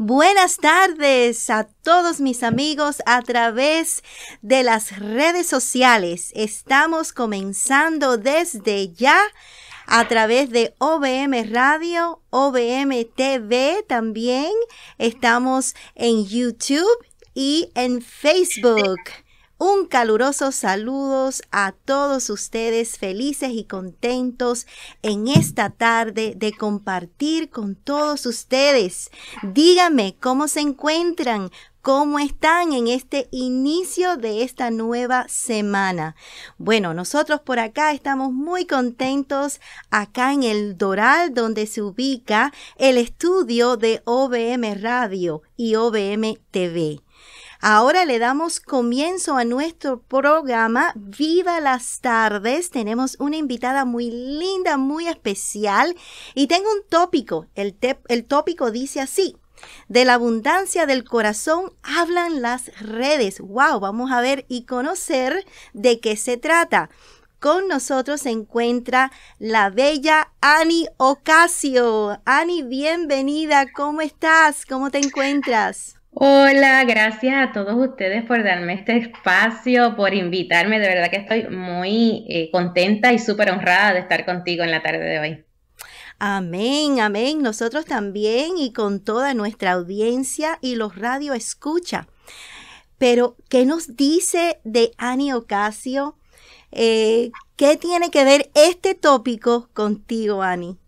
Buenas tardes a todos mis amigos a través de las redes sociales. Estamos comenzando desde ya a través de OBM Radio, OBM TV también. Estamos en YouTube y en Facebook. Un caluroso saludos a todos ustedes felices y contentos en esta tarde de compartir con todos ustedes. Díganme cómo se encuentran, cómo están en este inicio de esta nueva semana. Bueno, nosotros por acá estamos muy contentos acá en el Doral donde se ubica el estudio de OBM Radio y OBM TV. Ahora le damos comienzo a nuestro programa Viva las tardes. Tenemos una invitada muy linda, muy especial y tengo un tópico. El, tópico dice así. De la abundancia del corazón hablan las redes. ¡Wow! Vamos a ver y conocer de qué se trata. Con nosotros se encuentra la bella Ani Ocasio. Ani, bienvenida. ¿Cómo estás? ¿Cómo te encuentras? Hola, gracias a todos ustedes por darme este espacio, por invitarme. De verdad que estoy muy eh, contenta y súper honrada de estar contigo en la tarde de hoy. Amén, amén. Nosotros también y con toda nuestra audiencia y los radio escucha. Pero, ¿qué nos dice de Ani Ocasio? Eh, ¿Qué tiene que ver este tópico contigo, Ani?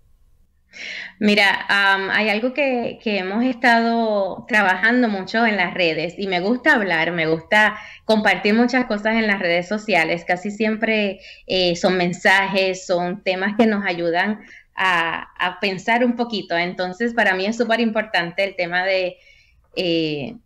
Mira, hay algo que, hemos estado trabajando mucho en las redes y me gusta hablar, me gusta compartir muchas cosas en las redes sociales. Casi siempre eh, son mensajes, son temas que nos ayudan a, pensar un poquito. Entonces, para mí es súper importante el tema de... Eh,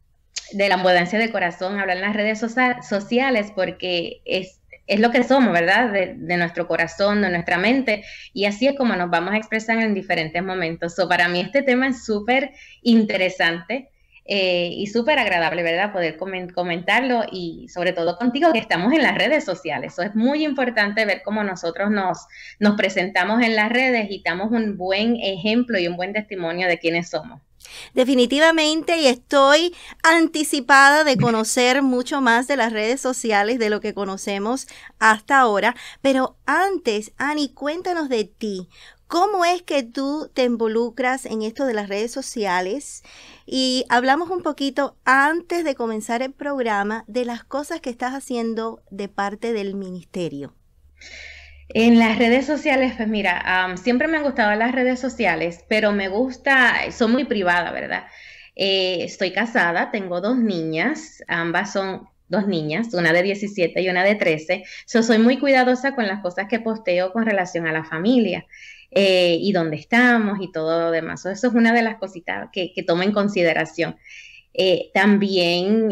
de la abundancia de corazón, hablar en las redes sociales, porque es es lo que somos, ¿verdad? De, nuestro corazón, de nuestra mente, y así es como nos vamos a expresar en diferentes momentos. So, para mí este tema es súper interesante eh, y súper agradable, ¿verdad? Poder comentarlo y sobre todo contigo que estamos en las redes sociales. Eso es muy importante ver cómo nosotros nos, nos presentamos en las redes y damos un buen ejemplo y un buen testimonio de quiénes somos. Definitivamente, y estoy anticipada de conocer mucho más de las redes sociales, de lo que conocemos hasta ahora. Pero antes, Ani, cuéntanos de ti. ¿Cómo es que tú te involucras en esto de las redes sociales? Y hablamos un poquito antes de comenzar el programa de las cosas que estás haciendo de parte del ministerio. En las redes sociales, pues mira, siempre me han gustado las redes sociales, pero me gusta, son muy privada, ¿verdad? Eh, estoy casada, tengo dos niñas, ambas son dos niñas, una de 17 y una de 13. Yo soy muy cuidadosa con las cosas que posteo con relación a la familia eh, y dónde estamos y todo lo demás. eso es una de las cositas que, tomo en consideración. Eh, también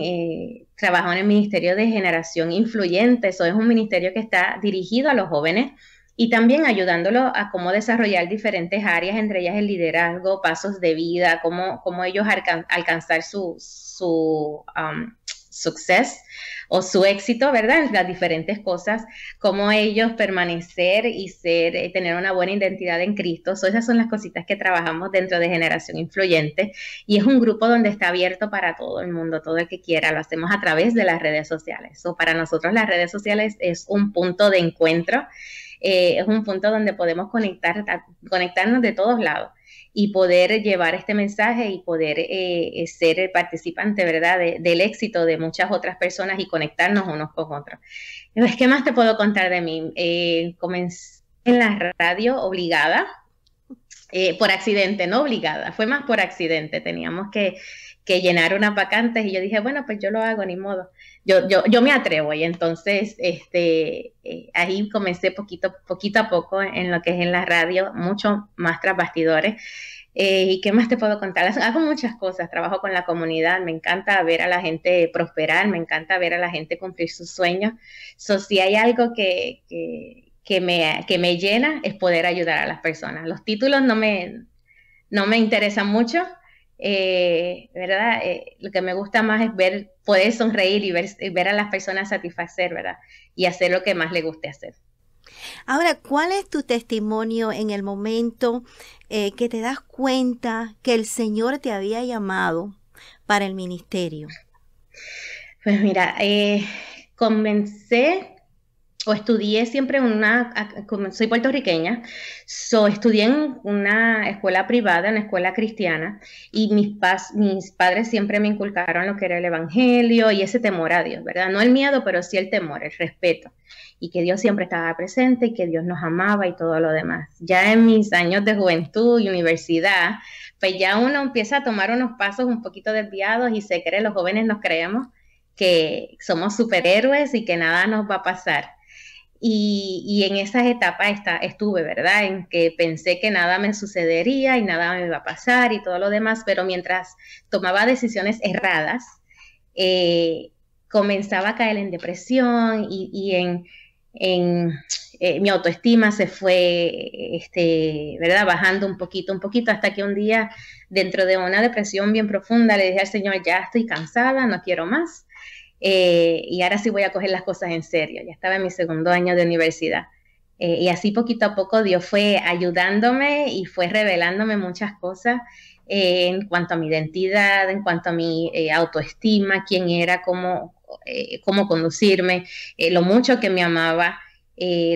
trabajo en el Ministerio de Generación Influyente, eso es un ministerio que está dirigido a los jóvenes y también ayudándolos a cómo desarrollar diferentes áreas, entre ellas el liderazgo, pasos de vida, cómo, cómo ellos alcanzar su, su um, success o su éxito, ¿verdad? Las diferentes cosas, cómo ellos permanecer y ser, eh, tener una buena identidad en Cristo. So, esas son las cositas que trabajamos dentro de Generación Influyente y es un grupo donde está abierto para todo el mundo, todo el que quiera. Lo hacemos a través de las redes sociales. para nosotros las redes sociales es un punto de encuentro, eh, es un punto donde podemos conectar, conectarnos de todos lados y poder llevar este mensaje y poder eh, eh ser participante, ¿verdad?, del éxito de muchas otras personas y conectarnos unos con otros. Pues, ¿Qué más te puedo contar de mí? Eh, comencé en la radio obligada, eh, por accidente, no obligada, fue más por accidente, teníamos que, que llenar unas vacantes y yo dije, bueno, pues yo lo hago, ni modo yo, me atrevo y entonces este, eh, ahí comencé poquito, poquito a poco en lo que es en la radio, mucho más tras bastidores. Eh, ¿Y qué más te puedo contar? Hago muchas cosas, trabajo con la comunidad, me encanta ver a la gente prosperar, me encanta ver a la gente cumplir sus sueños. So, si hay algo que, que, que, me, que me llena es poder ayudar a las personas. Los títulos no me, no me interesan mucho, eh, ¿verdad? Eh, lo que me gusta más es ver, poder sonreír y ver, a las personas satisfacer, ¿verdad? Y hacer lo que más le guste hacer. Ahora, ¿cuál es tu testimonio en el momento eh, que te das cuenta que el Señor te había llamado para el ministerio? Pues mira, comencé o estudié siempre en una, soy puertorriqueña, so, estudié en una escuela privada, en una escuela cristiana, y mis, mis padres siempre me inculcaron lo que era el Evangelio y ese temor a Dios, ¿verdad? No el miedo, pero sí el temor, el respeto, y que Dios siempre estaba presente y que Dios nos amaba y todo lo demás. Ya en mis años de juventud y universidad, pues ya uno empieza a tomar unos pasos un poquito desviados y se cree, los jóvenes nos creemos que somos superhéroes y que nada nos va a pasar y, en esas etapas estuve, ¿verdad? En que pensé que nada me sucedería y nada me iba a pasar y todo lo demás, pero mientras tomaba decisiones erradas, eh, comenzaba a caer en depresión y, en, eh, mi autoestima se fue, este, ¿verdad? Bajando un poquito, un poquito, hasta que un día, dentro de una depresión bien profunda, le dije al Señor, ya estoy cansada, no quiero más. Eh, y ahora sí voy a coger las cosas en serio. Ya estaba en mi segundo año de universidad. Eh, y así poquito a poco Dios fue ayudándome y fue revelándome muchas cosas eh, en cuanto a mi identidad, en cuanto a mi autoestima, quién era, cómo, cómo conducirme, lo mucho que me amaba.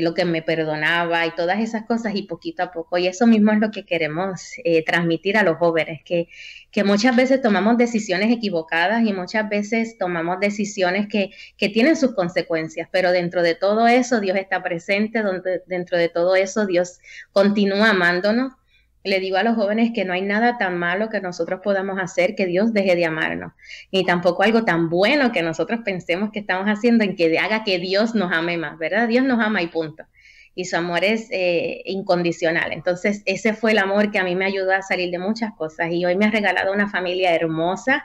lo que me perdonaba y todas esas cosas y poquito a poco. Y eso mismo es lo que queremos transmitir a los jóvenes, que que muchas veces tomamos decisiones equivocadas y muchas veces tomamos decisiones que, tienen sus consecuencias, pero dentro de todo eso Dios está presente, donde, dentro de todo eso Dios continúa amándonos. Le digo a los jóvenes que no hay nada tan malo que nosotros podamos hacer que Dios deje de amarnos, ni tampoco algo tan bueno que nosotros pensemos que estamos haciendo en que haga que Dios nos ame más, ¿verdad? Dios nos ama y punto y su amor es eh, incondicional. Entonces, ese fue el amor que a mí me ayudó a salir de muchas cosas y hoy me ha regalado una familia hermosa,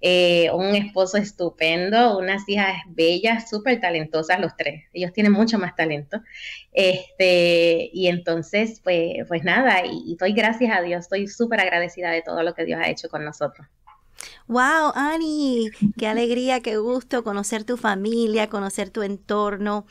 eh, un esposo estupendo, unas hijas bellas, súper talentosas los tres. Ellos tienen mucho más talento. Este, y entonces, pues, pues nada, y, y doy gracias a Dios, estoy súper agradecida de todo lo que Dios ha hecho con nosotros. Wow, Ani, qué alegría, qué gusto conocer tu familia, conocer tu entorno.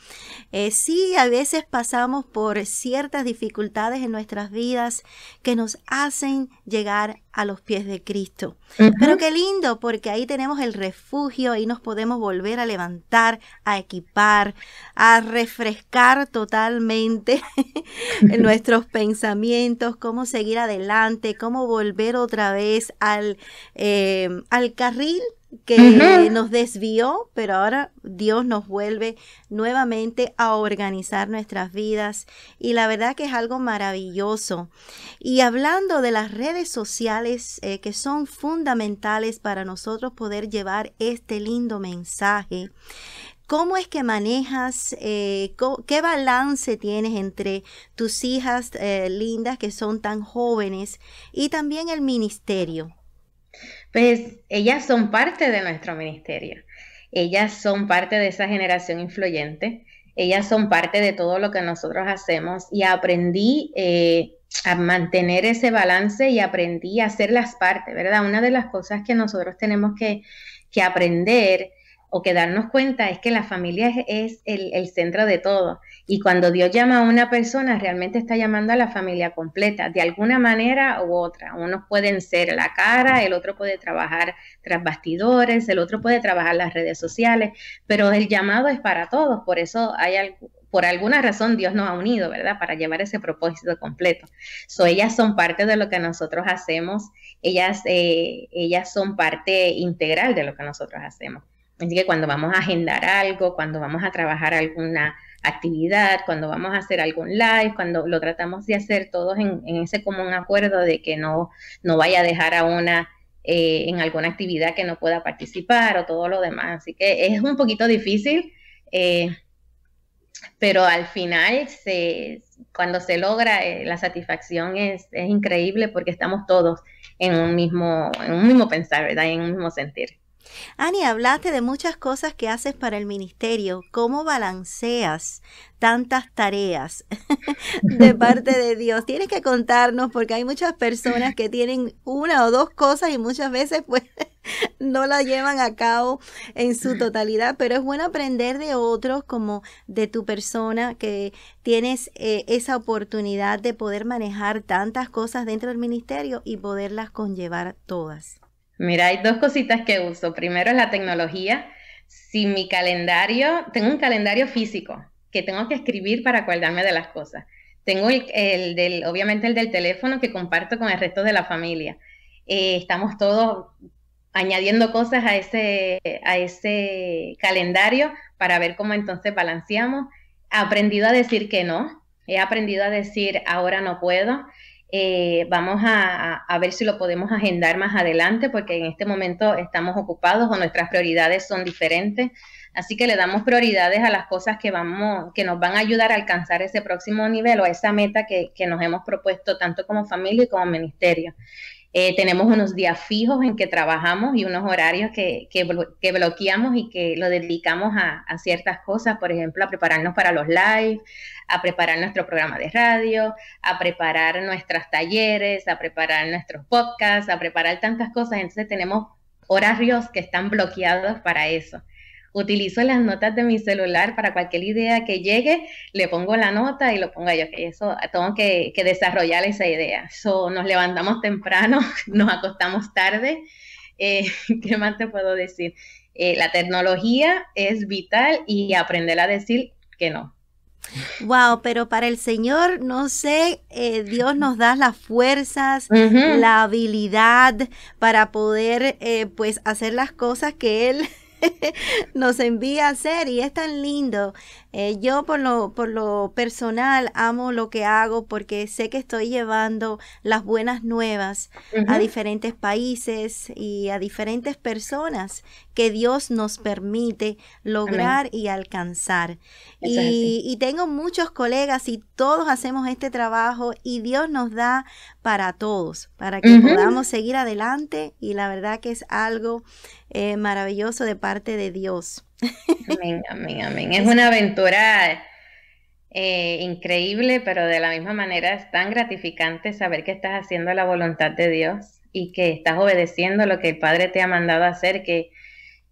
Eh, sí, a veces pasamos por ciertas dificultades en nuestras vidas que nos hacen llegar a los pies de Cristo. Pero qué lindo, porque ahí tenemos el refugio, ahí nos podemos volver a levantar, a equipar, a refrescar totalmente nuestros pensamientos, cómo seguir adelante, cómo volver otra vez al, eh, al carril que nos desvió, pero ahora Dios nos vuelve nuevamente a organizar nuestras vidas y la verdad que es algo maravilloso. Y hablando de las redes sociales eh, que son fundamentales para nosotros poder llevar este lindo mensaje, ¿Cómo es que manejas, eh, qué balance tienes entre tus hijas eh, lindas que son tan jóvenes y también el ministerio? Pues ellas son parte de nuestro ministerio, ellas son parte de esa generación influyente, ellas son parte de todo lo que nosotros hacemos y aprendí eh, a mantener ese balance y aprendí a hacer las partes, ¿verdad? Una de las cosas que nosotros tenemos que, que aprender o que darnos cuenta es que la familia es, el, centro de todo. Y cuando Dios llama a una persona, realmente está llamando a la familia completa, de alguna manera u otra. Unos pueden ser la cara, el otro puede trabajar tras bastidores, el otro puede trabajar las redes sociales, pero el llamado es para todos. Por eso hay por alguna razón Dios nos ha unido, ¿verdad? Para llevar ese propósito completo. So, ellas son parte de lo que nosotros hacemos, ellas, eh, ellas son parte integral de lo que nosotros hacemos. Así que cuando vamos a agendar algo, cuando vamos a trabajar alguna actividad, cuando vamos a hacer algún live, cuando lo tratamos de hacer todos en, ese común acuerdo de que no, no vaya a dejar a una eh, en alguna actividad que no pueda participar o todo lo demás. Así que es un poquito difícil, eh, pero al final cuando se logra eh, la satisfacción es, es, increíble porque estamos todos en un mismo, en un mismo pensar, ¿verdad? En un mismo sentir. Ani, hablaste de muchas cosas que haces para el ministerio. ¿Cómo balanceas tantas tareas de parte de Dios? Tienes que contarnos porque hay muchas personas que tienen una o dos cosas y muchas veces pues no las llevan a cabo en su totalidad, pero es bueno aprender de otros como de tu persona que tienes eh, esa oportunidad de poder manejar tantas cosas dentro del ministerio y poderlas conllevar todas. Mira, hay dos cositas que uso. Primero es la tecnología. Si mi calendario, tengo un calendario físico que tengo que escribir para acordarme de las cosas. Tengo el, del, obviamente el del teléfono que comparto con el resto de la familia. Eh, estamos todos añadiendo cosas a ese, a ese calendario para ver cómo entonces balanceamos. He aprendido a decir que no, he aprendido a decir ahora no puedo, eh, vamos a, ver si lo podemos agendar más adelante porque en este momento estamos ocupados o nuestras prioridades son diferentes. Así que le damos prioridades a las cosas que, vamos, que nos van a ayudar a alcanzar ese próximo nivel o esa meta que nos hemos propuesto tanto como familia y como ministerio. Eh, tenemos unos días fijos en que trabajamos y unos horarios que, que, bloqueamos y que lo dedicamos a, ciertas cosas, por ejemplo, a prepararnos para los live, a preparar nuestro programa de radio, a preparar nuestros talleres, a preparar nuestros podcasts, a preparar tantas cosas. Entonces tenemos horarios que están bloqueados para eso utilizo las notas de mi celular para cualquier idea que llegue, le pongo la nota y lo pongo yo, eso tengo que, desarrollar esa idea. So, nos levantamos temprano, nos acostamos tarde. Eh, ¿Qué más te puedo decir? Eh, la tecnología es vital y aprender a decir que no. Wow, pero para el Señor, no sé, eh, Dios nos da las fuerzas, la habilidad para poder pues hacer las cosas que Él nos envía a hacer y es tan lindo eh, yo por lo, por lo personal amo lo que hago porque sé que estoy llevando las buenas nuevas a diferentes países y a diferentes personas que Dios nos permite lograr y alcanzar. Y, tengo muchos colegas y todos hacemos este trabajo y Dios nos da para todos, para que podamos seguir adelante y la verdad que es algo eh, maravilloso de parte de Dios. Amén, amén, amén. Es una aventura eh, increíble, pero de la misma manera es tan gratificante saber que estás haciendo la voluntad de Dios y que estás obedeciendo lo que el Padre te ha mandado hacer, que,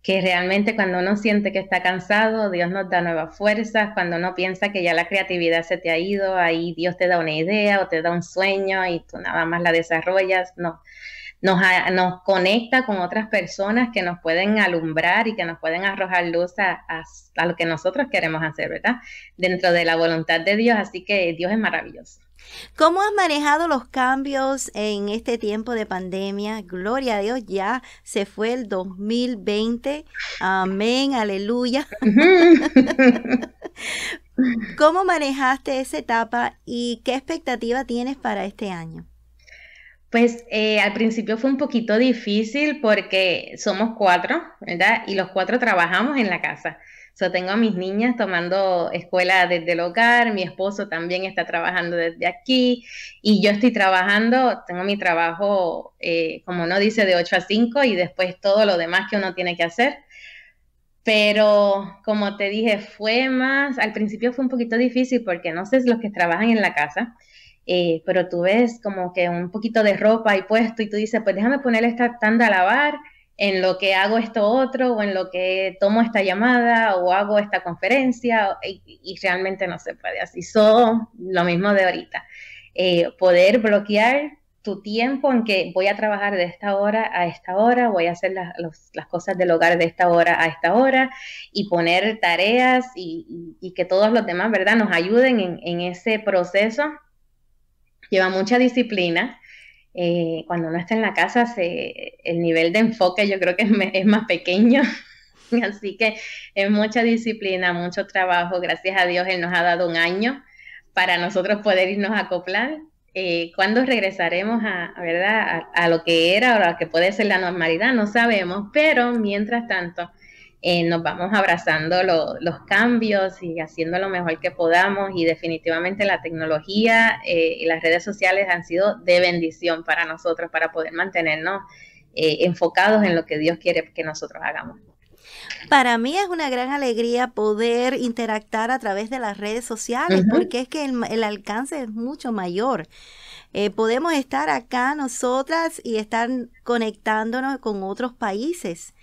que realmente cuando uno siente que está cansado, Dios nos da nuevas fuerzas, cuando uno piensa que ya la creatividad se te ha ido, ahí Dios te da una idea o te da un sueño y tú nada más la desarrollas, no nos, conecta con otras personas que nos pueden alumbrar y que nos pueden arrojar luz a, lo que nosotros queremos hacer, ¿verdad? Dentro de la voluntad de Dios, así que Dios es maravilloso. ¿Cómo has manejado los cambios en este tiempo de pandemia? Gloria a Dios, ya se fue el 2020. Amén, aleluya. ¿Cómo manejaste esa etapa y qué expectativa tienes para este año? Pues eh, al principio fue un poquito difícil porque somos cuatro, ¿verdad? Y los cuatro trabajamos en la casa. So, tengo a mis niñas tomando escuela desde el hogar, mi esposo también está trabajando desde aquí y yo estoy trabajando, tengo mi trabajo, eh, como no dice, de 8 a 5 y después todo lo demás que uno tiene que hacer. Pero como te dije, fue más, al principio fue un poquito difícil porque no sé los que trabajan en la casa eh, pero tú ves como que un poquito de ropa y puesto y tú dices, pues déjame poner esta tanda a lavar en lo que hago esto otro o en lo que tomo esta llamada o hago esta conferencia y, realmente no se puede. Así Solo lo mismo de ahorita. Eh, poder bloquear tu tiempo en que voy a trabajar de esta hora a esta hora, voy a hacer las cosas del hogar de esta hora a esta hora y poner tareas y, que todos los demás, ¿verdad?, nos ayuden en, en ese proceso lleva mucha disciplina. Eh, cuando uno está en la casa, se, el nivel de enfoque yo creo que es, más pequeño. Así que es mucha disciplina, mucho trabajo. Gracias a Dios, Él nos ha dado un año para nosotros poder irnos a acoplar. Eh, ¿Cuándo regresaremos a, ¿verdad? a, lo que era o a lo que puede ser la normalidad? No sabemos, pero mientras tanto, eh, nos vamos abrazando los cambios y haciendo lo mejor que podamos y definitivamente la tecnología eh, y las redes sociales han sido de bendición para nosotros para poder mantenernos eh, enfocados en lo que Dios quiere que nosotros hagamos. Para mí es una gran alegría poder interactuar a través de las redes sociales, porque es que el, alcance es mucho mayor. podemos estar acá nosotras y estar conectándonos con otros países.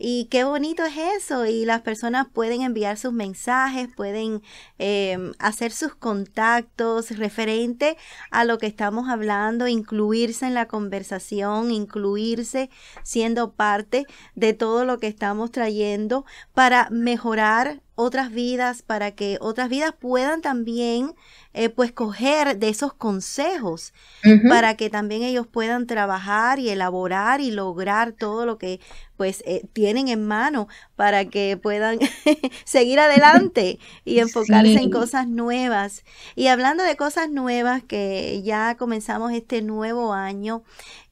Y qué bonito es eso. Y las personas pueden enviar sus mensajes, pueden em, hacer sus contactos referente a lo que estamos hablando, incluirse en la conversación, incluirse siendo parte de todo lo que estamos trayendo para mejorar otras vidas para que otras vidas puedan también eh, pues coger de esos consejos para que también ellos puedan trabajar y elaborar y lograr todo lo que pues eh, tienen en mano para que puedan seguir adelante y enfocarse en cosas nuevas. Y hablando de cosas nuevas que ya comenzamos este nuevo año,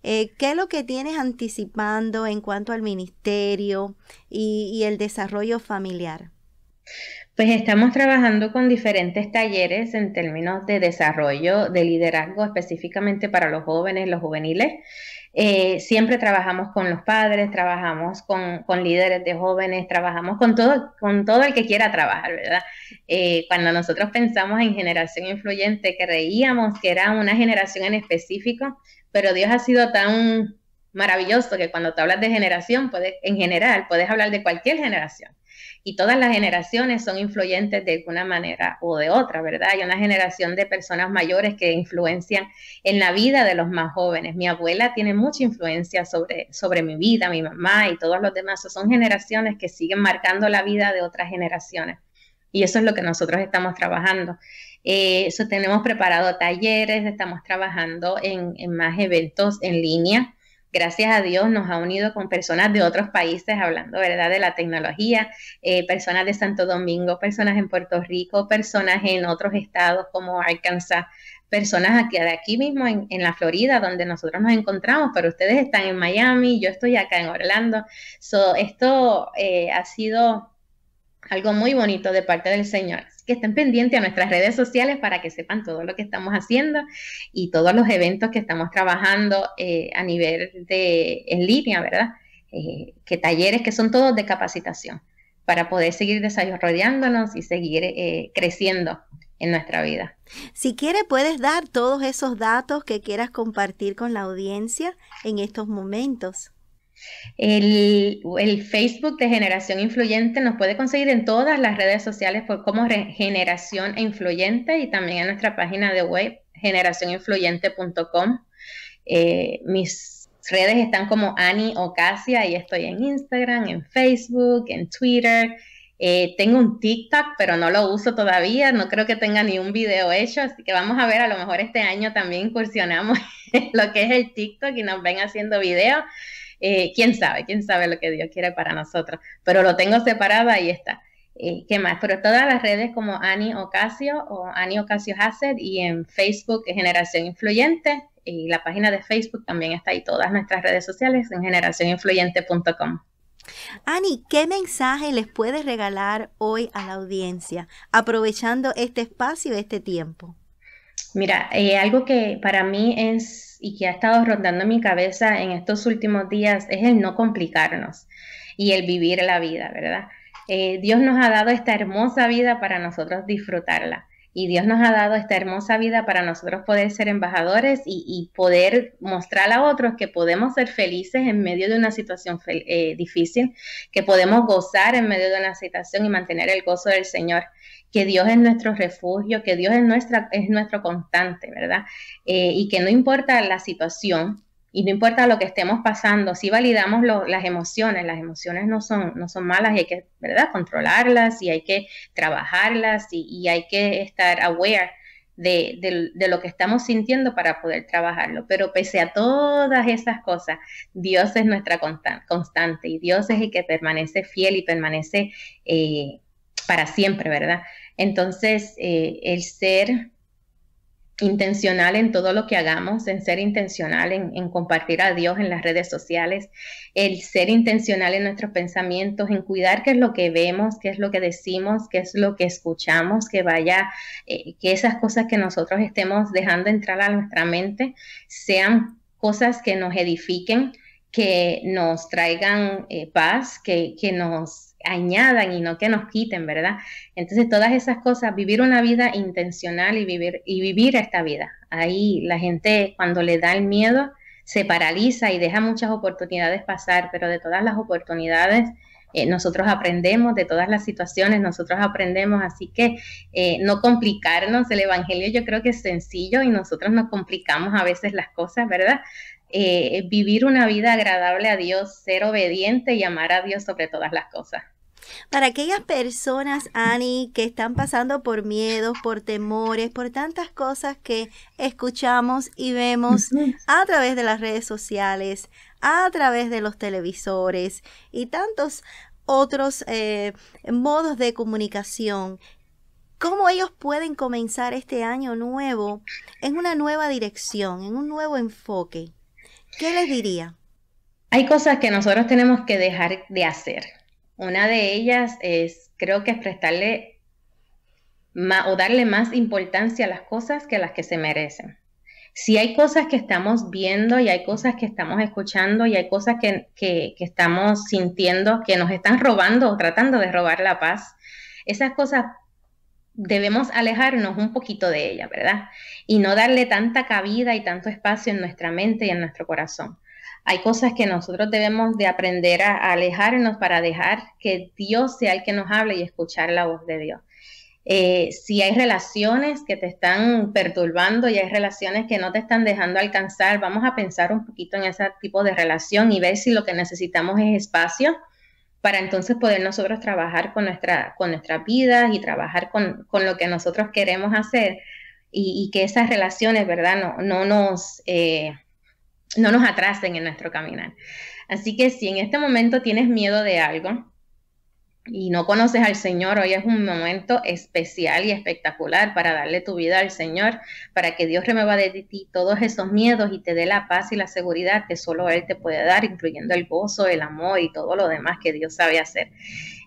eh, ¿qué es lo que tienes anticipando en cuanto al ministerio y, y el desarrollo familiar? Pues estamos trabajando con diferentes talleres en términos de desarrollo, de liderazgo específicamente para los jóvenes, los juveniles. Eh, siempre trabajamos con los padres, trabajamos con, líderes de jóvenes, trabajamos con todo, con todo el que quiera trabajar, ¿verdad? Eh, cuando nosotros pensamos en generación influyente, creíamos que era una generación en específico, pero Dios ha sido tan maravilloso que cuando te hablas de generación, puedes, en general, puedes hablar de cualquier generación. Y todas las generaciones son influyentes de alguna manera o de otra, ¿verdad? Hay una generación de personas mayores que influencian en la vida de los más jóvenes. Mi abuela tiene mucha influencia sobre, sobre mi vida, mi mamá y todos los demás. son generaciones que siguen marcando la vida de otras generaciones. Y eso es lo que nosotros estamos trabajando. eso eh, tenemos preparado talleres, estamos trabajando en, en más eventos en línea gracias a Dios nos ha unido con personas de otros países, hablando, ¿verdad?, de la tecnología, eh, personas de Santo Domingo, personas en Puerto Rico, personas en otros estados como Arkansas, personas aquí, de aquí mismo en, la Florida, donde nosotros nos encontramos, pero ustedes están en Miami, yo estoy acá en Orlando. esto eh, ha sido algo muy bonito de parte del Señor que estén pendientes a nuestras redes sociales para que sepan todo lo que estamos haciendo y todos los eventos que estamos trabajando eh, a nivel de en línea, ¿verdad? Eh, que talleres que son todos de capacitación para poder seguir desarrollándonos y seguir eh, creciendo en nuestra vida. Si quiere, puedes dar todos esos datos que quieras compartir con la audiencia en estos momentos. El, Facebook de Generación Influyente nos puede conseguir en todas las redes sociales por como Generación e Influyente y también en nuestra página de web generacioninfluyente.com. Eh, mis redes están como Ani Ocasia y estoy en Instagram, en Facebook, en Twitter. Eh, tengo un TikTok, pero no lo uso todavía, no creo que tenga ni un video hecho, así que vamos a ver, a lo mejor este año también incursionamos lo que es el TikTok y nos ven haciendo videos. Eh, quién sabe, quién sabe lo que Dios quiere para nosotros, pero lo tengo separado, ahí está. Eh, ¿Qué más? Pero todas las redes como Ani Ocasio o Ani Ocasio Hasset y en Facebook eh, Generación Influyente y la página de Facebook también está ahí, todas nuestras redes sociales en generacioninfluyente.com. Ani, ¿qué mensaje les puedes regalar hoy a la audiencia aprovechando este espacio, este tiempo? Mira, eh, algo que para mí es y que ha estado rondando mi cabeza en estos últimos días es el no complicarnos y el vivir la vida, ¿verdad? Eh, Dios nos ha dado esta hermosa vida para nosotros disfrutarla. Y Dios nos ha dado esta hermosa vida para nosotros poder ser embajadores y, poder mostrar a otros que podemos ser felices en medio de una situación eh, difícil, que podemos gozar en medio de una situación y mantener el gozo del Señor que Dios es nuestro refugio, que Dios es, nuestra, es nuestro constante, ¿verdad? Eh, y que no importa la situación y no importa lo que estemos pasando, si validamos las emociones, las emociones no son, no son malas y hay que, ¿verdad?, controlarlas y hay que trabajarlas y, hay que estar aware de, de, lo que estamos sintiendo para poder trabajarlo. Pero pese a todas esas cosas, Dios es nuestra constante, y Dios es el que permanece fiel y permanece eh, para siempre, ¿verdad? Entonces, eh, el ser intencional en todo lo que hagamos, en ser intencional en, compartir a Dios en las redes sociales, el ser intencional en nuestros pensamientos, en cuidar qué es lo que vemos, qué es lo que decimos, qué es lo que escuchamos, que vaya, eh, que esas cosas que nosotros estemos dejando entrar a nuestra mente sean cosas que nos edifiquen, que nos traigan eh, paz, que nos añadan y no que nos quiten, ¿verdad? Entonces, todas esas cosas, vivir una vida intencional y vivir, y vivir esta vida. Ahí la gente cuando le da el miedo se paraliza y deja muchas oportunidades pasar, pero de todas las oportunidades eh, nosotros aprendemos, de todas las situaciones nosotros aprendemos, así que eh, no complicarnos, el Evangelio yo creo que es sencillo y nosotros nos complicamos a veces las cosas, ¿verdad? Eh, vivir una vida agradable a Dios, ser obediente y amar a Dios sobre todas las cosas. Para aquellas personas, Ani, que están pasando por miedos, por temores, por tantas cosas que escuchamos y vemos a través de las redes sociales, a través de los televisores y tantos otros eh, modos de comunicación cómo ellos pueden comenzar este año nuevo en una nueva dirección, en un nuevo enfoque. ¿Qué les diría? Hay cosas que nosotros tenemos que dejar de hacer. Una de ellas es, creo que es prestarle o darle más importancia a las cosas que a las que se merecen. Si hay cosas que estamos viendo y hay cosas que estamos escuchando y hay cosas que, estamos sintiendo que nos están robando o tratando de robar la paz, esas cosas debemos alejarnos un poquito de ellas, ¿verdad? Y no darle tanta cabida y tanto espacio en nuestra mente y en nuestro corazón. Hay cosas que nosotros debemos de aprender a, alejarnos para dejar que Dios sea el que nos hable y escuchar la voz de Dios. Eh, si hay relaciones que te están perturbando y hay relaciones que no te están dejando alcanzar, vamos a pensar un poquito en ese tipo de relación y ver si lo que necesitamos es espacio para entonces poder nosotros trabajar con, nuestra, con nuestras vidas y trabajar con, lo que nosotros queremos hacer y, que esas relaciones, ¿verdad? No, no nos... Eh, no nos atrasen en nuestro caminar. Así que si en este momento tienes miedo de algo y no conoces al Señor, hoy es un momento especial y espectacular para darle tu vida al Señor, para que Dios remueva de ti todos esos miedos y te dé la paz y la seguridad que solo Él te puede dar, incluyendo el gozo, el amor y todo lo demás que Dios sabe hacer.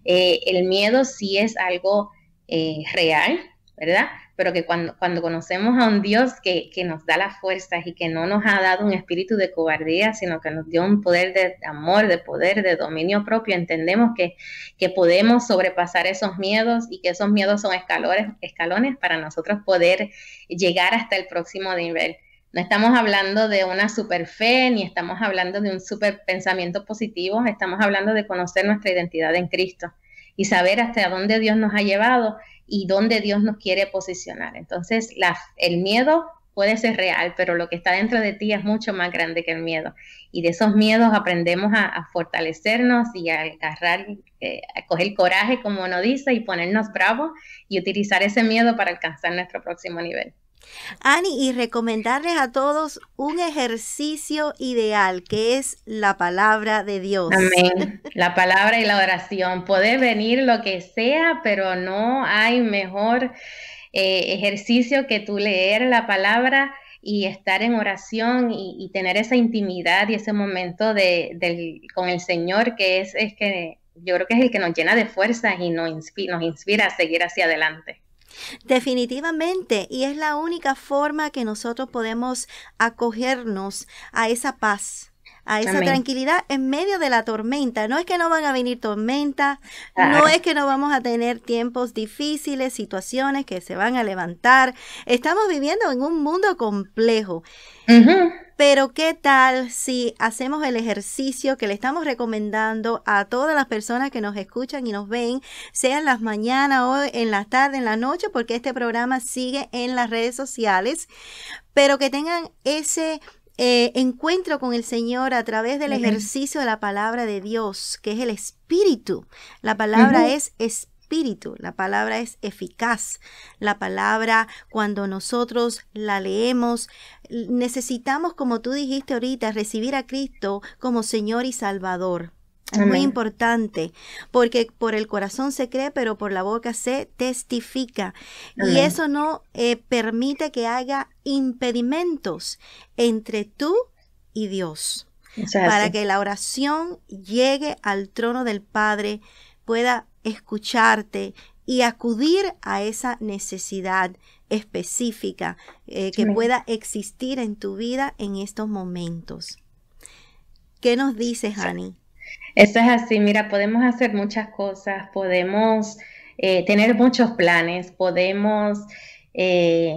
Eh, el miedo sí es algo eh, real, ¿verdad? pero que cuando, cuando conocemos a un Dios que, nos da las fuerzas y que no nos ha dado un espíritu de cobardía, sino que nos dio un poder de amor, de poder, de dominio propio, entendemos que, que podemos sobrepasar esos miedos y que esos miedos son escalones para nosotros poder llegar hasta el próximo nivel. No estamos hablando de una super fe, ni estamos hablando de un super pensamiento positivo, estamos hablando de conocer nuestra identidad en Cristo y saber hasta dónde Dios nos ha llevado y dónde Dios nos quiere posicionar. Entonces, el miedo puede ser real, pero lo que está dentro de ti es mucho más grande que el miedo. Y de esos miedos aprendemos a, fortalecernos y a agarrar, eh, a coger coraje, como uno dice, y ponernos bravos y utilizar ese miedo para alcanzar nuestro próximo nivel. Ani, y recomendarles a todos un ejercicio ideal que es la palabra de Dios. Amén. La palabra y la oración. Puede venir lo que sea, pero no hay mejor eh, ejercicio que tú leer la palabra y estar en oración y, tener esa intimidad y ese momento de, con el Señor que es, es que yo creo que es el que nos llena de fuerzas y nos inspira a seguir hacia adelante. Definitivamente, y es la única forma que nosotros podemos acogernos a esa paz, a esa tranquilidad en medio de la tormenta. No es que no van a venir tormentas, ah. no es que no vamos a tener tiempos difíciles, situaciones que se van a levantar. Estamos viviendo en un mundo complejo. Pero ¿qué tal si hacemos el ejercicio que le estamos recomendando a todas las personas que nos escuchan y nos ven, sean las mañanas o en las tarde, en la noche, porque este programa sigue en las redes sociales, pero que tengan ese eh, encuentro con el Señor a través del ejercicio de la palabra de Dios, que es el espíritu. La palabra es espíritu, la palabra es eficaz. La palabra, cuando nosotros la leemos, necesitamos, como tú dijiste ahorita, recibir a Cristo como Señor y Salvador. Es muy importante, porque por el corazón se cree, pero por la boca se testifica. Y eso no eh, permite que haya impedimentos entre tú y Dios. Para que la oración llegue al trono del Padre, pueda escucharte y acudir a esa necesidad específica eh, que pueda existir en tu vida en estos momentos. ¿Qué nos dices, Hani? Eso es así, mira, podemos hacer muchas cosas, podemos eh, tener muchos planes, podemos, eh,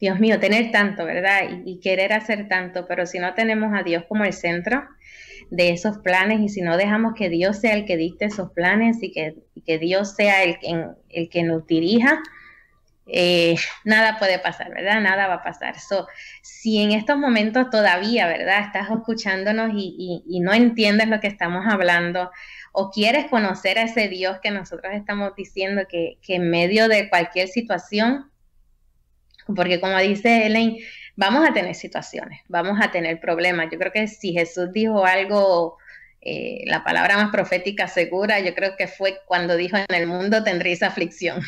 Dios mío, tener tanto, ¿verdad? Y, y, querer hacer tanto, pero si no tenemos a Dios como el centro, de esos planes y si no dejamos que Dios sea el que dicte esos planes y que, Dios sea el, el que nos dirija, eh, nada puede pasar, ¿verdad? Nada va a pasar. si en estos momentos todavía, ¿verdad? Estás escuchándonos y, no entiendes lo que estamos hablando o quieres conocer a ese Dios que nosotros estamos diciendo que, que en medio de cualquier situación, porque como dice Ellen, vamos a tener situaciones, vamos a tener problemas. Yo creo que si Jesús dijo algo, eh, la palabra más profética segura, yo creo que fue cuando dijo, en el mundo tendréis aflicción.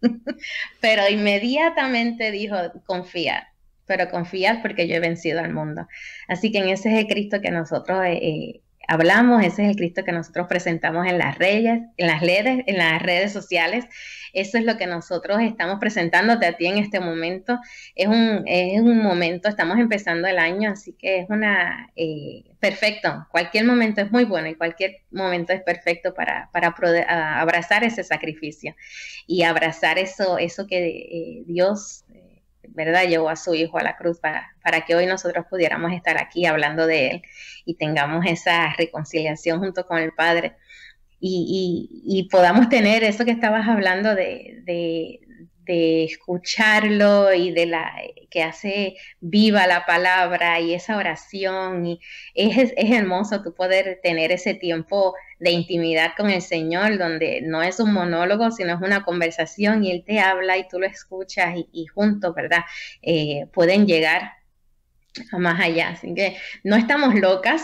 pero inmediatamente dijo, confiar, pero confiar porque yo he vencido al mundo. Así que en ese es el Cristo que nosotros... Eh, eh hablamos, ese es el Cristo que nosotros presentamos en las redes, en las redes, en las redes sociales. Eso es lo que nosotros estamos presentándote a ti en este momento. Es un, momento, estamos empezando el año, así que es una eh, perfecto. Cualquier momento es muy bueno y cualquier momento es perfecto para, para ah, abrazar ese sacrificio y abrazar eso, eso que eh, Dios. Eh, ¿verdad? Llevó a su hijo a la cruz para, para que hoy nosotros pudiéramos estar aquí hablando de él y tengamos esa reconciliación junto con el Padre. Y, y, podamos tener eso que estabas hablando de, de escucharlo y de la que hace viva la palabra y esa oración. Y es, hermoso tu poder tener ese tiempo de intimidad con el Señor, donde no es un monólogo, sino es una conversación y Él te habla y tú lo escuchas y, juntos, ¿verdad? Eh, pueden llegar más allá. Así que no estamos locas.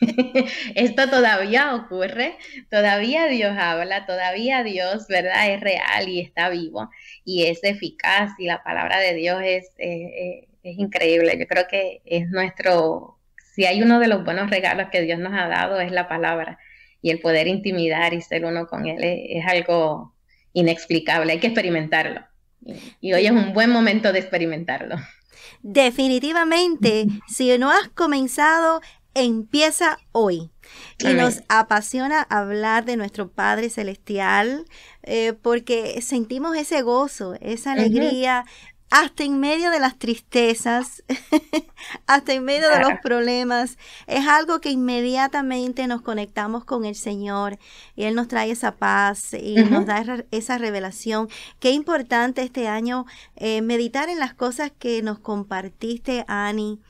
Esto todavía ocurre, todavía Dios habla, todavía Dios, ¿verdad? Es real y está vivo y es eficaz y la palabra de Dios es, eh, eh, es, increíble. Yo creo que es nuestro, si hay uno de los buenos regalos que Dios nos ha dado es la palabra y el poder intimidar y ser uno con Él es, algo inexplicable, hay que experimentarlo. y hoy es un buen momento de experimentarlo. Definitivamente, si no has comenzado, empieza hoy. Y nos apasiona hablar de nuestro Padre Celestial eh, porque sentimos ese gozo, esa alegría, hasta en medio de las tristezas, hasta en medio de los problemas, es algo que inmediatamente nos conectamos con el Señor y Él nos trae esa paz y nos da esa revelación. Qué importante este año eh, meditar en las cosas que nos compartiste, Ani.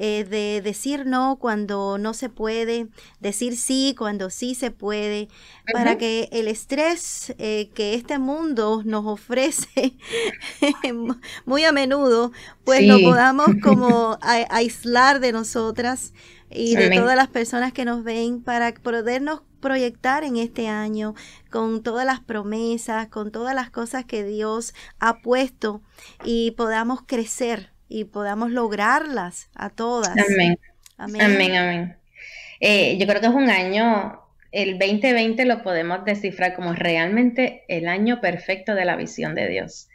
Eh, de decir no cuando no se puede, decir sí cuando sí se puede, para que el estrés eh, que este mundo nos ofrece muy a menudo, pues lo podamos como aislar de nosotras y de todas las personas que nos ven para podernos proyectar en este año con todas las promesas, con todas las cosas que Dios ha puesto y podamos crecer y podamos lograrlas a todas. Amén. Amén, amén. amén. Eh, yo creo que es un año, el 2020 lo podemos descifrar como realmente el año perfecto de la visión de Dios.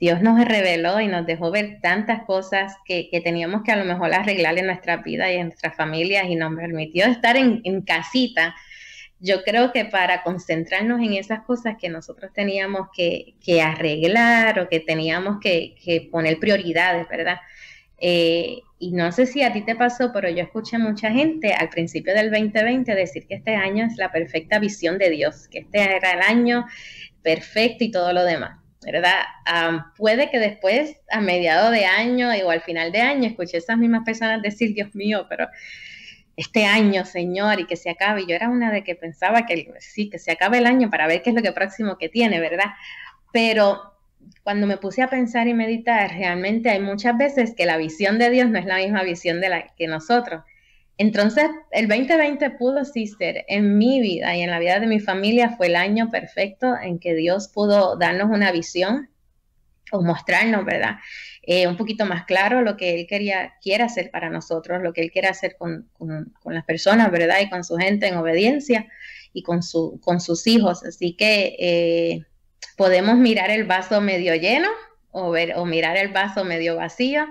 Dios nos reveló y nos dejó ver tantas cosas que, teníamos que a lo mejor arreglar en nuestra vida y en nuestras familias y nos permitió estar en, en casita yo creo que para concentrarnos en esas cosas que nosotros teníamos que, arreglar o que teníamos que, poner prioridades, ¿verdad? Eh, y no sé si a ti te pasó, pero yo escuché a mucha gente al principio del 2020 decir que este año es la perfecta visión de Dios, que este era el año perfecto y todo lo demás, ¿verdad? Ah, puede que después, a mediados de año o al final de año, escuché a esas mismas personas decir, Dios mío, pero este año, Señor, y que se acabe. Yo era una de que pensaba que sí, que se acabe el año para ver qué es lo que próximo que tiene, ¿verdad? Pero cuando me puse a pensar y meditar, realmente hay muchas veces que la visión de Dios no es la misma visión de la que nosotros. Entonces, el 2020 pudo existir en mi vida y en la vida de mi familia fue el año perfecto en que Dios pudo darnos una visión o mostrarnos, ¿verdad? Eh, un poquito más claro lo que Él quería, quiere hacer para nosotros, lo que Él quiere hacer con, las personas, ¿verdad? Y con su gente en obediencia y con, su, con sus hijos. Así que eh, podemos mirar el vaso medio lleno o, ver, o mirar el vaso medio vacío.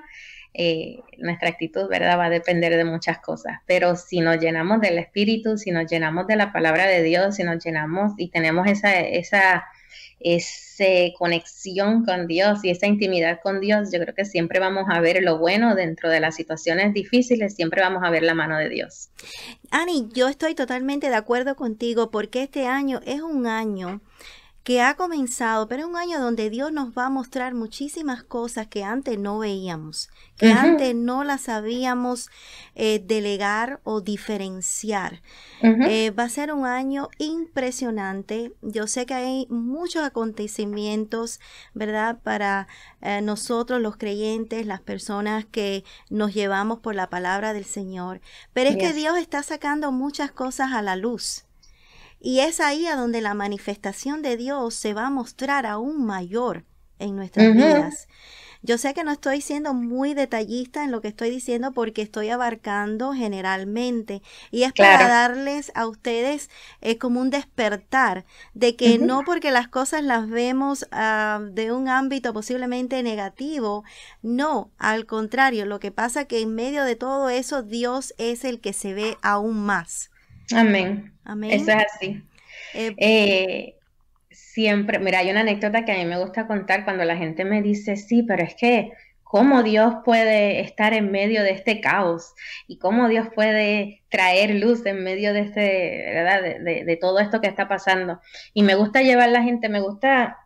Eh, nuestra actitud, ¿verdad? Va a depender de muchas cosas, pero si nos llenamos del Espíritu, si nos llenamos de la palabra de Dios, si nos llenamos y tenemos esa esa conexión con Dios y esa intimidad con Dios, yo creo que siempre vamos a ver lo bueno dentro de las situaciones difíciles, siempre vamos a ver la mano de Dios. Ani, yo estoy totalmente de acuerdo contigo porque este año es un año que ha comenzado, pero es un año donde Dios nos va a mostrar muchísimas cosas que antes no veíamos, que antes no las sabíamos eh, delegar o diferenciar. Eh, va a ser un año impresionante. Yo sé que hay muchos acontecimientos, ¿verdad? Para eh, nosotros los creyentes, las personas que nos llevamos por la palabra del Señor. Pero es que Dios está sacando muchas cosas a la luz. Y es ahí a donde la manifestación de Dios se va a mostrar aún mayor en nuestras vidas. Yo sé que no estoy siendo muy detallista en lo que estoy diciendo porque estoy abarcando generalmente y es para darles a ustedes es eh, como un despertar de que no porque las cosas las vemos ah, de un ámbito posiblemente negativo, no, al contrario, lo que pasa que en medio de todo eso Dios es el que se ve aún más. Amén. Eso es así. Eh, eh, siempre, mira, hay una anécdota que a mí me gusta contar cuando la gente me dice, sí, pero es que, ¿cómo Dios puede estar en medio de este caos? ¿Y cómo Dios puede traer luz en medio de, este, ¿verdad? De, todo esto que está pasando? Y me gusta llevar la gente, me gusta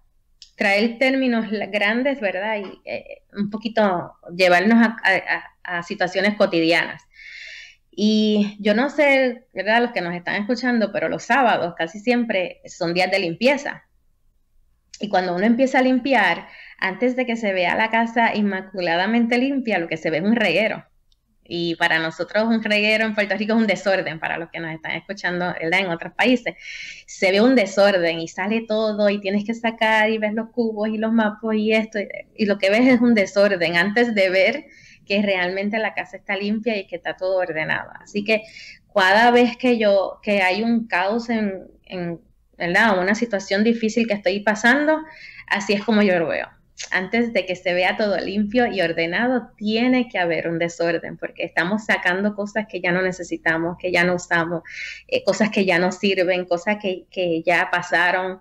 traer términos grandes, ¿verdad? Y eh, un poquito llevarnos a situaciones cotidianas. Y yo no sé, ¿verdad? Los que nos están escuchando, pero los sábados casi siempre son días de limpieza. Y cuando uno empieza a limpiar, antes de que se vea la casa inmaculadamente limpia, lo que se ve es un reguero. Y para nosotros un reguero en Puerto Rico es un desorden, para los que nos están escuchando en otros países. Se ve un desorden y sale todo y tienes que sacar y ves los cubos y los mapos y esto. Y, lo que ves es un desorden antes de ver que realmente la casa está limpia y que está todo ordenado. Así que cada vez que yo, que hay un caos en, una situación difícil que estoy pasando, así es como yo lo veo antes de que se vea todo limpio y ordenado, tiene que haber un desorden, porque estamos sacando cosas que ya no necesitamos, que ya no usamos, eh, cosas que ya no sirven, cosas que, ya pasaron,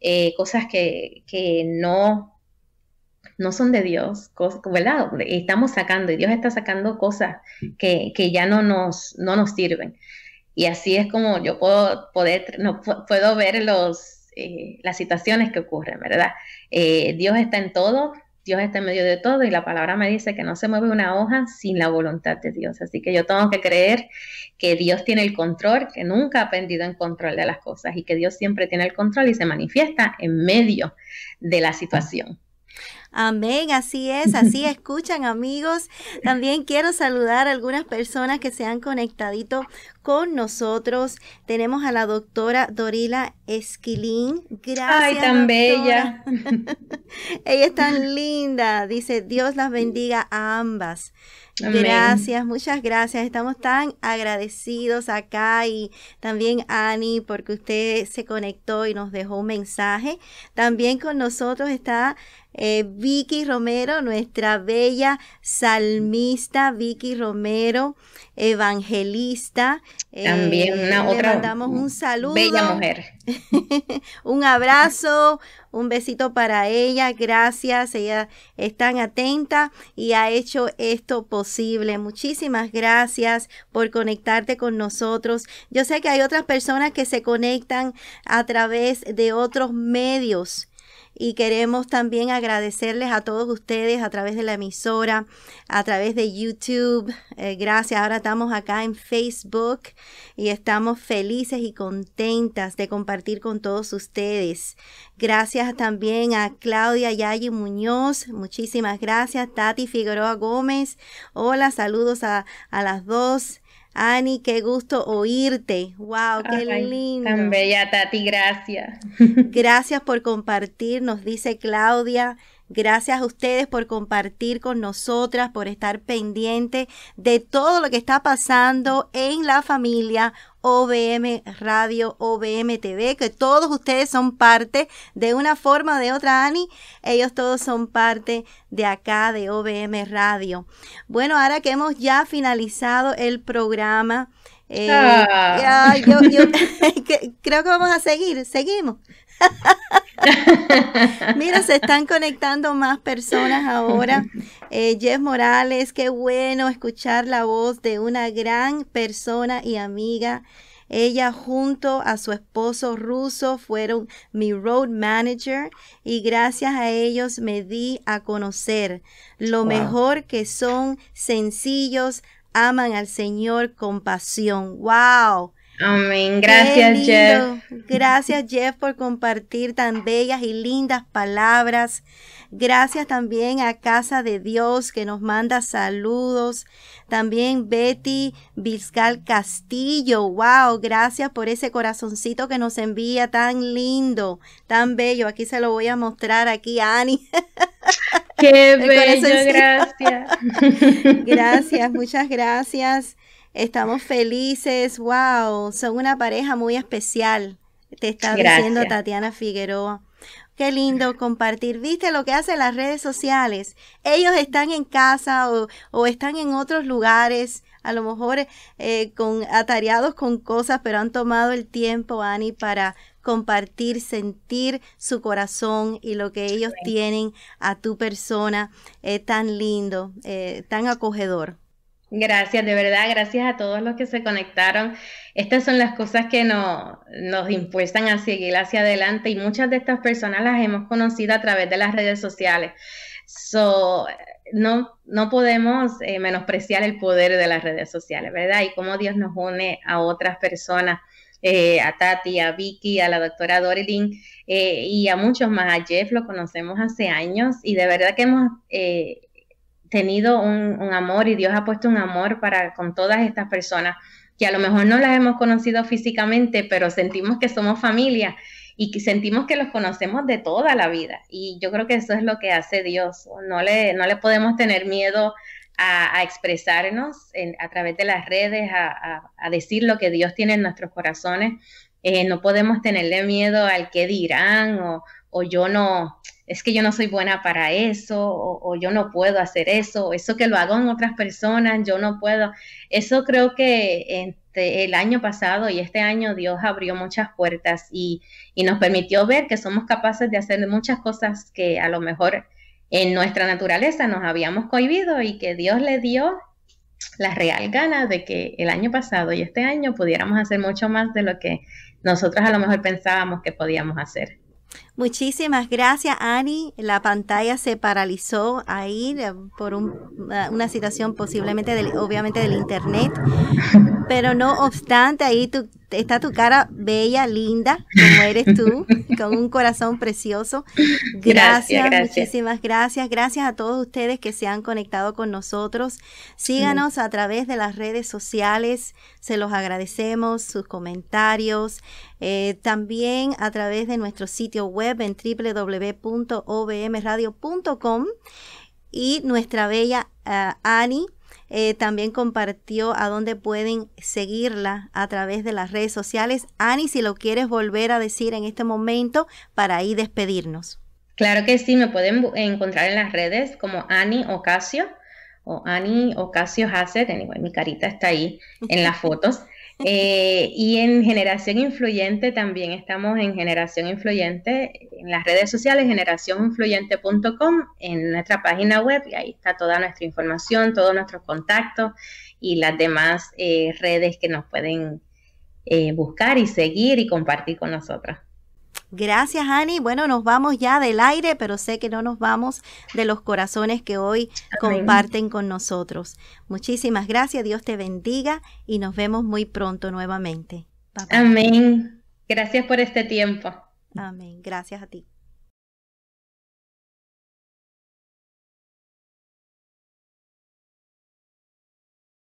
eh, cosas que, no no son de Dios, ¿verdad? Estamos sacando, y Dios está sacando cosas que, que, ya no nos, no nos sirven. Y así es como yo puedo poder, no, puedo ver los, eh, las situaciones que ocurren, ¿verdad? Eh, Dios está en todo, Dios está en medio de todo y la palabra me dice que no se mueve una hoja sin la voluntad de Dios. Así que yo tengo que creer que Dios tiene el control, que nunca ha perdido en control de las cosas y que Dios siempre tiene el control y se manifiesta en medio de la situación. Amén, así es, así escuchan amigos. También quiero saludar a algunas personas que se han conectadito con nosotros. Tenemos a la doctora Dorila Esquilín. Gracias. Ay, tan bella. Ella es tan linda. Dice, Dios las bendiga a ambas. Gracias, muchas gracias. Estamos tan agradecidos acá y también Ani porque usted se conectó y nos dejó un mensaje. También con nosotros está eh, Vicky Romero, nuestra bella salmista Vicky Romero, evangelista. También eh, una otra. Le mandamos un saludo. Bella mujer. un abrazo, un besito para ella. Gracias. Ella es tan atenta y ha hecho esto posible. Muchísimas gracias por conectarte con nosotros. Yo sé que hay otras personas que se conectan a través de otros medios y queremos también agradecerles a todos ustedes a través de la emisora, a través de YouTube. Eh, gracias, ahora estamos acá en Facebook y estamos felices y contentas de compartir con todos ustedes. Gracias también a Claudia Yayi Muñoz, muchísimas gracias. Tati Figueroa Gómez, hola, saludos a, a las dos. Ani, qué gusto oírte. ¡Wow! ¡Qué lindo! Tan bella, Tati, gracias. Gracias por compartir, nos dice Claudia. Gracias a ustedes por compartir con nosotras, por estar pendiente de todo lo que está pasando en la familia OBM Radio, OBM TV, que todos ustedes son parte de una forma o de otra, Ani. Ellos todos son parte de acá, de OBM Radio. Bueno, ahora que hemos ya finalizado el programa, eh, ah. creo que vamos a seguir, seguimos. Mira, se están conectando más personas ahora. Eh, Jeff Morales, qué bueno escuchar la voz de una gran persona y amiga. Ella junto a su esposo ruso fueron mi road manager y gracias a ellos me di a conocer lo mejor que son sencillos, aman al Señor con pasión. ¡Wow! Amén. Gracias, Jeff. Gracias, Jeff, por compartir tan bellas y lindas palabras. Gracias también a Casa de Dios que nos manda saludos. También Betty Vizcal Castillo. Wow, gracias por ese corazoncito que nos envía tan lindo, tan bello. Aquí se lo voy a mostrar aquí a Ani. Qué bello, gracias. gracias, muchas gracias. Estamos felices, wow, son una pareja muy especial, te está diciendo Tatiana Figueroa. Qué lindo compartir. ¿Viste lo que hacen las redes sociales? Ellos están en casa o, están en otros lugares, a lo mejor eh, con, atareados con cosas, pero han tomado el tiempo, Ani, para compartir, sentir su corazón y lo que ellos tienen a tu persona. es eh, tan lindo, eh, tan acogedor. Gracias, de verdad, gracias a todos los que se conectaron. Estas son las cosas que nos impuestan a seguir hacia adelante y muchas de estas personas las hemos conocido a través de las redes sociales. So, no, no podemos eh, menospreciar el poder de las redes sociales, ¿verdad? Y cómo Dios nos une a otras personas, eh, a Tati, a Vicky, a la doctora Dorilyn eh, y a muchos más. A Jeff lo conocemos hace años y de verdad que hemos tenido un, amor y Dios ha puesto un amor para con todas estas personas que a lo mejor no las hemos conocido físicamente, pero sentimos que somos familia y que sentimos que los conocemos de toda la vida. Y yo creo que eso es lo que hace Dios. No le, no le podemos tener miedo a, expresarnos a través de las redes, a, decir lo que Dios tiene en nuestros corazones. Eh, no podemos tenerle miedo al que dirán o, o yo no, es que yo no soy buena para eso, o, yo no puedo hacer eso, o eso que lo hago en otras personas, yo no puedo. Eso creo que el año pasado y este año Dios abrió muchas puertas y, y nos permitió ver que somos capaces de hacer muchas cosas que a lo mejor en nuestra naturaleza nos habíamos cohibido y que Dios le dio la real gana de que el año pasado y este año pudiéramos hacer mucho más de lo que nosotros a lo mejor pensábamos que podíamos hacer. Muchísimas gracias, Ani. La pantalla se paralizó ahí eh, por eh, una situación posiblemente, del, obviamente, del internet. Pero no obstante, ahí está tu cara bella, linda, como eres tú, con un corazón precioso. Gracias, muchísimas gracias. Gracias a todos ustedes que se han conectado con nosotros. Síganos a través de las redes sociales. Se los agradecemos, sus comentarios. Eh, también a través de nuestro sitio web en www.ovmradio.com y nuestra bella eh, Annie Ani eh, también compartió a dónde pueden seguirla a través de las redes sociales. Ani, si lo quieres volver a decir en este momento para ahí despedirnos. Claro que sí, me pueden encontrar en las redes como Ani Ocasio o Ani Ocasio Hassett, mi carita está ahí en las fotos. Eh, y en Generación Influyente también estamos en Generación Influyente, en las redes sociales, generacioninfluyente.com, en nuestra página web, y ahí está toda nuestra información, todos nuestros contactos y las demás eh, redes que nos pueden eh, buscar y seguir y compartir con nosotros. Gracias, Ani. Bueno, nos vamos ya del aire, pero sé que no nos vamos de los corazones que hoy comparten con nosotros. Muchísimas gracias, Dios te bendiga y nos vemos muy pronto nuevamente. Amén. Gracias por este tiempo. Amén. Gracias a ti.